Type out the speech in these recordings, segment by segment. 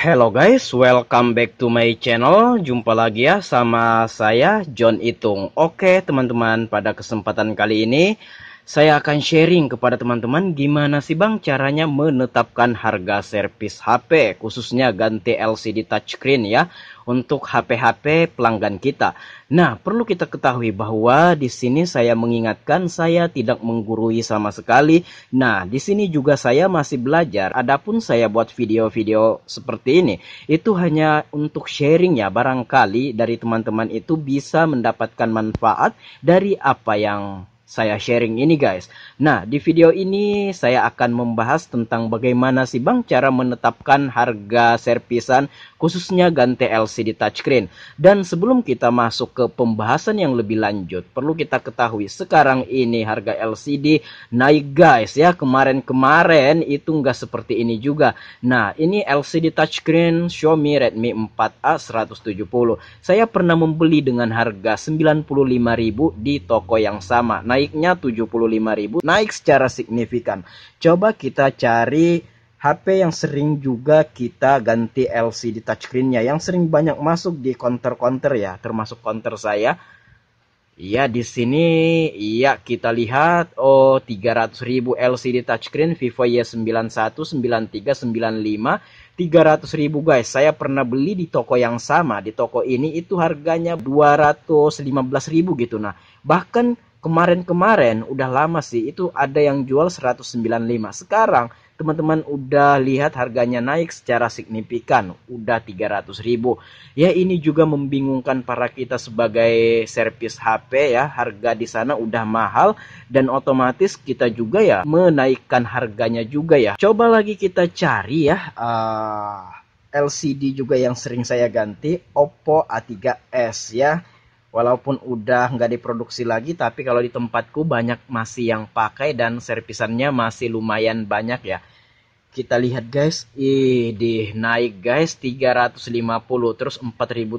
Hello guys, welcome back to my channel. Jumpa lagi ya sama saya John Itung. Oke, teman-teman, pada kesempatan kali ini saya akan sharing kepada teman-teman gimana sih bang caranya menetapkan harga servis HP khususnya ganti LCD touchscreen ya untuk HP-HP pelanggan kita. Nah, perlu kita ketahui bahwa di sini saya mengingatkan saya tidak menggurui sama sekali. Nah, di sini juga saya masih belajar. Adapun saya buat video-video seperti ini itu hanya untuk sharing ya barangkali dari teman-teman itu bisa mendapatkan manfaat dari apa yang saya sharing ini guys. Nah, di video ini saya akan membahas tentang bagaimana sih Bang cara menetapkan harga servisan khususnya ganti LCD touchscreen. Dan sebelum kita masuk ke pembahasan yang lebih lanjut, perlu kita ketahui sekarang ini harga LCD naik guys ya. Kemarin-kemarin itu nggak seperti ini juga. Nah, ini LCD touchscreen Xiaomi Redmi 4A 170. Saya pernah membeli dengan harga 95.000 di toko yang sama. Nah, naiknya 75.000 naik secara signifikan. Coba kita cari HP yang sering juga kita ganti LCD touchscreen-nya yang sering banyak masuk di counter-counter ya, termasuk counter saya. Iya, di sini iya kita lihat oh ribu LCD touchscreen Vivo Y91 93 95 300.000 guys. Saya pernah beli di toko yang sama, di toko ini itu harganya ribu gitu nah. Bahkan kemarin-kemarin udah lama sih itu ada yang jual 195. Sekarang teman-teman udah lihat harganya naik secara signifikan, udah 300 ribu. Ya ini juga membingungkan para kita sebagai servis HP ya, harga di sana udah mahal dan otomatis kita juga ya menaikkan harganya juga ya. Coba lagi kita cari ya uh, eh, LCD juga yang sering saya ganti Oppo A3s ya walaupun udah nggak diproduksi lagi tapi kalau di tempatku banyak masih yang pakai dan servisannya masih lumayan banyak ya kita lihat guys ih di naik guys 350 terus 4000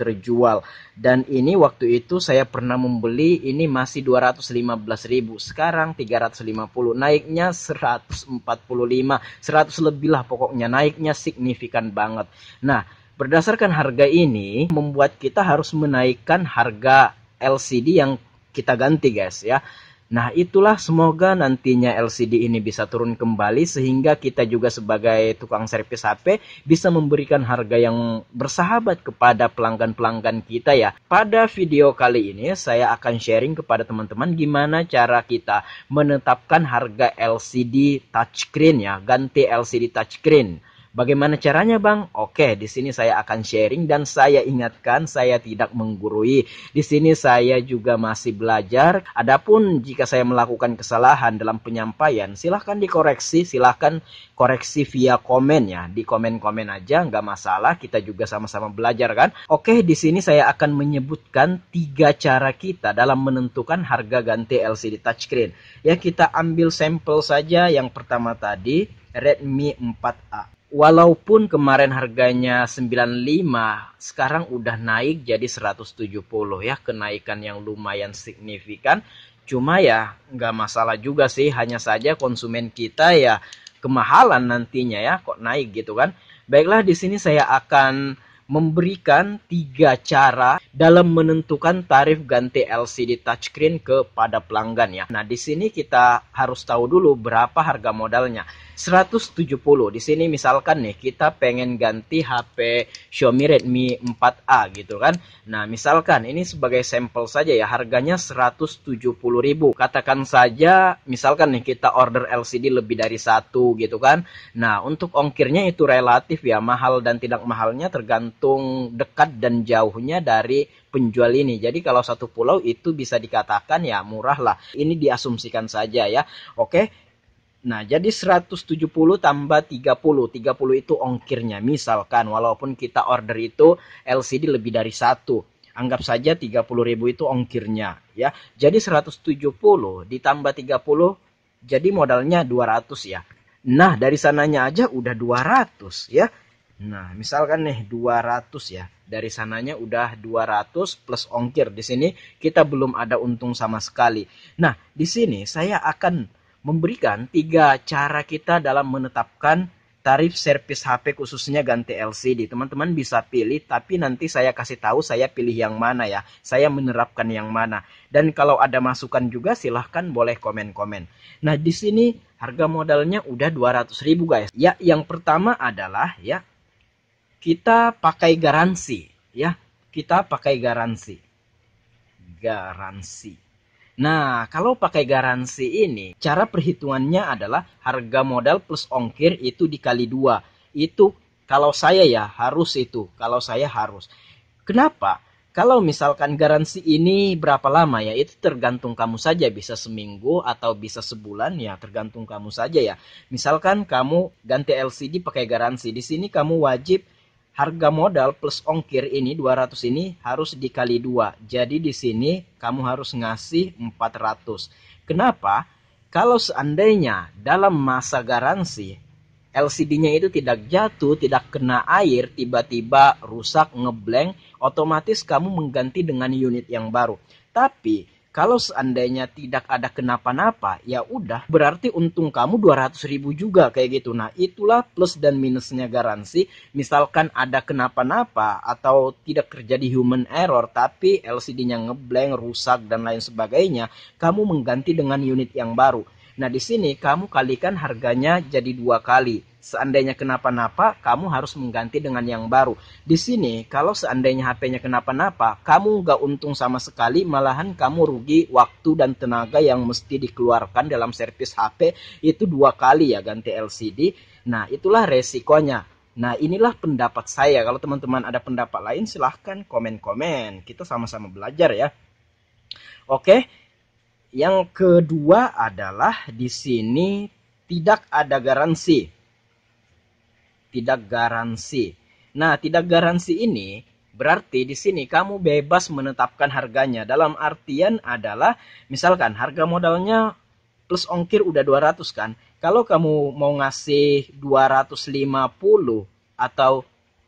terjual dan ini waktu itu saya pernah membeli ini masih 215.000 sekarang 350 naiknya 145 100 lebih lah pokoknya naiknya signifikan banget nah Berdasarkan harga ini membuat kita harus menaikkan harga LCD yang kita ganti guys ya. Nah itulah semoga nantinya LCD ini bisa turun kembali sehingga kita juga sebagai tukang servis HP bisa memberikan harga yang bersahabat kepada pelanggan-pelanggan kita ya. Pada video kali ini saya akan sharing kepada teman-teman gimana cara kita menetapkan harga LCD touchscreen ya, ganti LCD touchscreen. Bagaimana caranya, Bang? Oke, di sini saya akan sharing dan saya ingatkan saya tidak menggurui. Di sini saya juga masih belajar. Adapun jika saya melakukan kesalahan dalam penyampaian, silahkan dikoreksi, silahkan koreksi via komen ya. Di komen-komen aja, nggak masalah. Kita juga sama-sama belajar kan. Oke, di sini saya akan menyebutkan tiga cara kita dalam menentukan harga ganti LCD touchscreen. Ya, kita ambil sampel saja yang pertama tadi, Redmi 4A walaupun kemarin harganya 95, sekarang udah naik jadi 170 ya, kenaikan yang lumayan signifikan. Cuma ya nggak masalah juga sih, hanya saja konsumen kita ya kemahalan nantinya ya, kok naik gitu kan. Baiklah di sini saya akan memberikan tiga cara dalam menentukan tarif ganti LCD touchscreen kepada pelanggan ya. Nah, di sini kita harus tahu dulu berapa harga modalnya. 170. Di sini misalkan nih kita pengen ganti HP Xiaomi Redmi 4A gitu kan. Nah, misalkan ini sebagai sampel saja ya, harganya 170.000. Katakan saja misalkan nih kita order LCD lebih dari satu gitu kan. Nah, untuk ongkirnya itu relatif ya, mahal dan tidak mahalnya tergantung dekat dan jauhnya dari penjual ini. Jadi kalau satu pulau itu bisa dikatakan ya murah lah. Ini diasumsikan saja ya. Oke. Nah, jadi 170 tambah 30. 30 itu ongkirnya. Misalkan walaupun kita order itu LCD lebih dari satu. Anggap saja 30 ribu itu ongkirnya ya. Jadi 170 ditambah 30 jadi modalnya 200 ya. Nah, dari sananya aja udah 200 ya. Nah, misalkan nih 200 ya dari sananya udah 200 plus ongkir. Di sini kita belum ada untung sama sekali. Nah, di sini saya akan memberikan tiga cara kita dalam menetapkan tarif servis HP khususnya ganti LCD. Teman-teman bisa pilih, tapi nanti saya kasih tahu saya pilih yang mana ya. Saya menerapkan yang mana. Dan kalau ada masukan juga silahkan boleh komen-komen. Nah di sini harga modalnya udah 200 ribu guys. Ya yang pertama adalah ya kita pakai garansi ya kita pakai garansi garansi Nah, kalau pakai garansi ini, cara perhitungannya adalah harga modal plus ongkir itu dikali dua. Itu kalau saya ya harus itu, kalau saya harus. Kenapa? Kalau misalkan garansi ini berapa lama ya, itu tergantung kamu saja, bisa seminggu atau bisa sebulan ya, tergantung kamu saja ya. Misalkan kamu ganti LCD pakai garansi, di sini kamu wajib harga modal plus ongkir ini 200 ini harus dikali dua. Jadi di sini kamu harus ngasih 400. Kenapa? Kalau seandainya dalam masa garansi LCD-nya itu tidak jatuh, tidak kena air, tiba-tiba rusak, ngeblank, otomatis kamu mengganti dengan unit yang baru. Tapi kalau seandainya tidak ada kenapa-napa, ya udah berarti untung kamu 200 ribu juga kayak gitu. Nah itulah plus dan minusnya garansi. Misalkan ada kenapa-napa atau tidak terjadi human error tapi LCD-nya ngeblank, rusak dan lain sebagainya, kamu mengganti dengan unit yang baru. Nah di sini kamu kalikan harganya jadi dua kali seandainya kenapa-napa, kamu harus mengganti dengan yang baru. Di sini, kalau seandainya HP-nya kenapa-napa, kamu nggak untung sama sekali, malahan kamu rugi waktu dan tenaga yang mesti dikeluarkan dalam servis HP itu dua kali ya ganti LCD. Nah, itulah resikonya. Nah, inilah pendapat saya. Kalau teman-teman ada pendapat lain, silahkan komen-komen. Kita sama-sama belajar ya. Oke. Yang kedua adalah di sini tidak ada garansi tidak garansi. Nah, tidak garansi ini Berarti di sini kamu bebas menetapkan harganya. Dalam artian adalah misalkan harga modalnya plus ongkir udah 200 kan. Kalau kamu mau ngasih 250 atau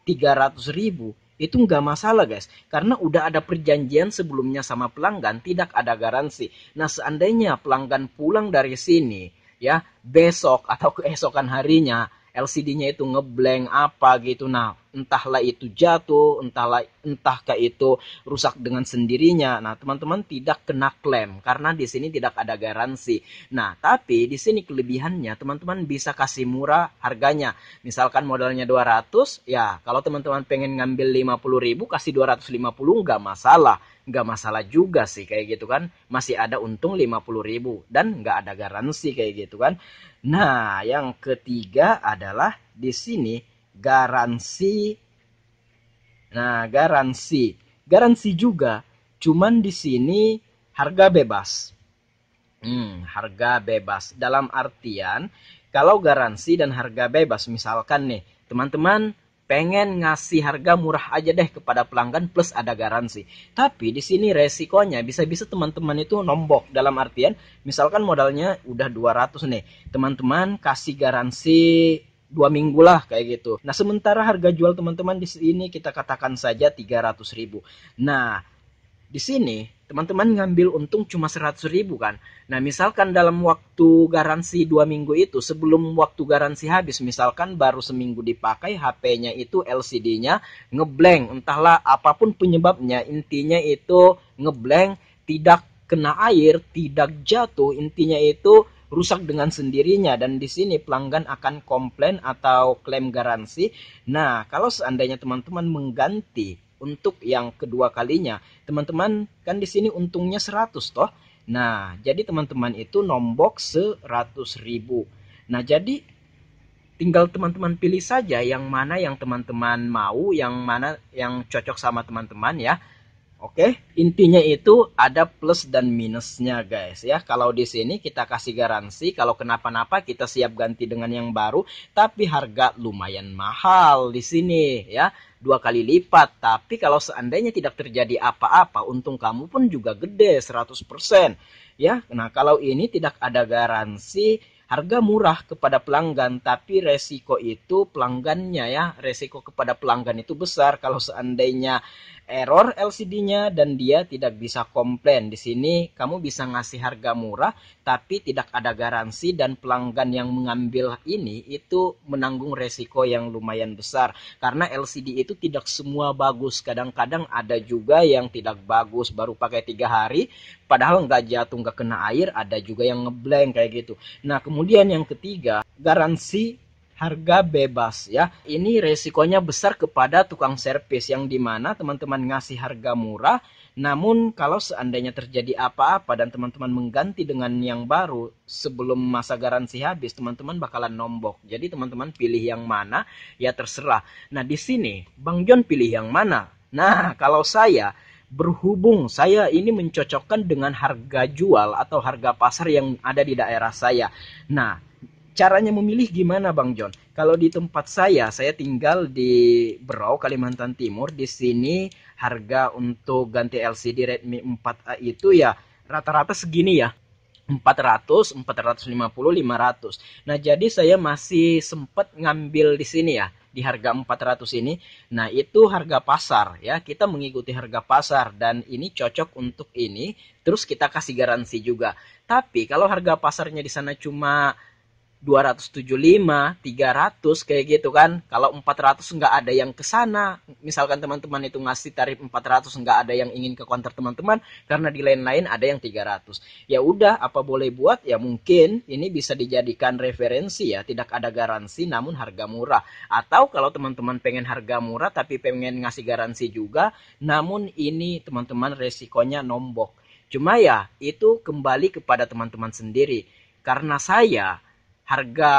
300 ribu itu nggak masalah guys karena udah ada perjanjian sebelumnya sama pelanggan tidak ada garansi nah seandainya pelanggan pulang dari sini ya besok atau keesokan harinya LCD-nya itu ngeblank apa gitu nah entahlah itu jatuh, entahlah entahkah itu rusak dengan sendirinya. Nah, teman-teman tidak kena klaim karena di sini tidak ada garansi. Nah, tapi di sini kelebihannya teman-teman bisa kasih murah harganya. Misalkan modalnya 200, ya kalau teman-teman pengen ngambil ribu kasih 250 nggak masalah nggak masalah juga sih kayak gitu kan masih ada untung 50 ribu dan nggak ada garansi kayak gitu kan nah yang ketiga adalah di sini garansi. Nah, garansi. Garansi juga, cuman di sini harga bebas. Hmm, harga bebas dalam artian kalau garansi dan harga bebas misalkan nih, teman-teman pengen ngasih harga murah aja deh kepada pelanggan plus ada garansi. Tapi di sini resikonya bisa-bisa teman-teman itu nombok dalam artian misalkan modalnya udah 200 nih. Teman-teman kasih garansi dua minggu lah kayak gitu. Nah sementara harga jual teman-teman di sini kita katakan saja 300 ribu. Nah di sini teman-teman ngambil untung cuma 100 ribu kan. Nah misalkan dalam waktu garansi dua minggu itu sebelum waktu garansi habis misalkan baru seminggu dipakai HP-nya itu LCD-nya ngeblank entahlah apapun penyebabnya intinya itu ngeblank tidak kena air tidak jatuh intinya itu rusak dengan sendirinya dan di sini pelanggan akan komplain atau klaim garansi. Nah, kalau seandainya teman-teman mengganti untuk yang kedua kalinya, teman-teman kan di sini untungnya 100 toh. Nah, jadi teman-teman itu nombok 100.000. Nah, jadi tinggal teman-teman pilih saja yang mana yang teman-teman mau, yang mana yang cocok sama teman-teman ya. Oke, okay? intinya itu ada plus dan minusnya guys ya. Kalau di sini kita kasih garansi, kalau kenapa-napa kita siap ganti dengan yang baru, tapi harga lumayan mahal di sini ya, dua kali lipat. Tapi kalau seandainya tidak terjadi apa-apa, untung kamu pun juga gede 100% ya. Nah, kalau ini tidak ada garansi, harga murah kepada pelanggan tapi resiko itu pelanggannya ya resiko kepada pelanggan itu besar kalau seandainya error LCD-nya dan dia tidak bisa komplain. Di sini kamu bisa ngasih harga murah tapi tidak ada garansi dan pelanggan yang mengambil ini itu menanggung resiko yang lumayan besar karena LCD itu tidak semua bagus. Kadang-kadang ada juga yang tidak bagus baru pakai tiga hari padahal nggak jatuh nggak kena air ada juga yang ngeblank kayak gitu. Nah kemudian yang ketiga garansi harga bebas ya. Ini resikonya besar kepada tukang servis yang dimana teman-teman ngasih harga murah. Namun kalau seandainya terjadi apa-apa dan teman-teman mengganti dengan yang baru sebelum masa garansi habis, teman-teman bakalan nombok. Jadi teman-teman pilih yang mana ya terserah. Nah di sini Bang John pilih yang mana? Nah kalau saya berhubung saya ini mencocokkan dengan harga jual atau harga pasar yang ada di daerah saya. Nah caranya memilih gimana Bang John? Kalau di tempat saya, saya tinggal di Berau, Kalimantan Timur. Di sini harga untuk ganti LCD Redmi 4A itu ya rata-rata segini ya. 400, 450, 500. Nah, jadi saya masih sempat ngambil di sini ya di harga 400 ini. Nah, itu harga pasar ya. Kita mengikuti harga pasar dan ini cocok untuk ini. Terus kita kasih garansi juga. Tapi kalau harga pasarnya di sana cuma 275, 300 kayak gitu kan. Kalau 400 nggak ada yang ke sana. Misalkan teman-teman itu ngasih tarif 400 nggak ada yang ingin ke konter teman-teman karena di lain-lain ada yang 300. Ya udah apa boleh buat ya mungkin ini bisa dijadikan referensi ya, tidak ada garansi namun harga murah. Atau kalau teman-teman pengen harga murah tapi pengen ngasih garansi juga namun ini teman-teman resikonya nombok. Cuma ya itu kembali kepada teman-teman sendiri. Karena saya harga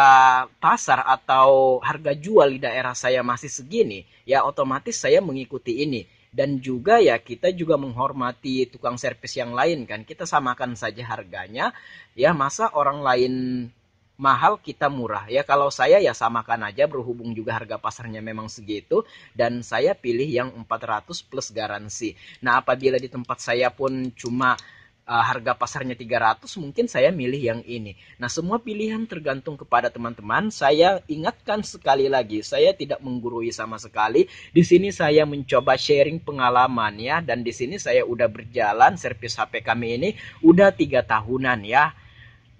pasar atau harga jual di daerah saya masih segini, ya otomatis saya mengikuti ini. Dan juga ya kita juga menghormati tukang servis yang lain kan. Kita samakan saja harganya. Ya masa orang lain mahal kita murah ya kalau saya ya samakan aja berhubung juga harga pasarnya memang segitu dan saya pilih yang 400 plus garansi nah apabila di tempat saya pun cuma uh, harga pasarnya 300 mungkin saya milih yang ini. Nah, semua pilihan tergantung kepada teman-teman. Saya ingatkan sekali lagi, saya tidak menggurui sama sekali. Di sini saya mencoba sharing pengalaman ya dan di sini saya udah berjalan servis HP kami ini udah tiga tahunan ya.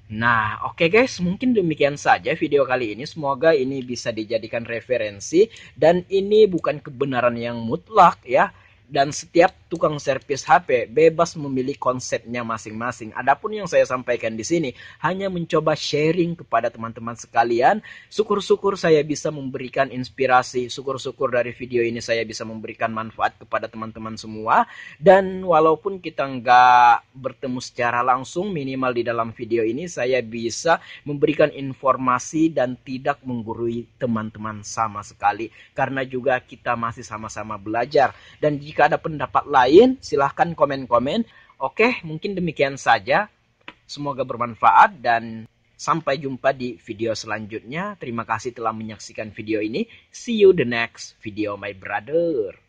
Nah, oke okay guys, mungkin demikian saja video kali ini. Semoga ini bisa dijadikan referensi dan ini bukan kebenaran yang mutlak ya dan setiap tukang servis HP bebas memilih konsepnya masing-masing. Adapun yang saya sampaikan di sini hanya mencoba sharing kepada teman-teman sekalian. Syukur-syukur saya bisa memberikan inspirasi, syukur-syukur dari video ini saya bisa memberikan manfaat kepada teman-teman semua. Dan walaupun kita nggak bertemu secara langsung, minimal di dalam video ini saya bisa memberikan informasi dan tidak menggurui teman-teman sama sekali. Karena juga kita masih sama-sama belajar. Dan jika jika ada pendapat lain, silahkan komen-komen. Oke, mungkin demikian saja. Semoga bermanfaat dan sampai jumpa di video selanjutnya. Terima kasih telah menyaksikan video ini. See you the next video, my brother.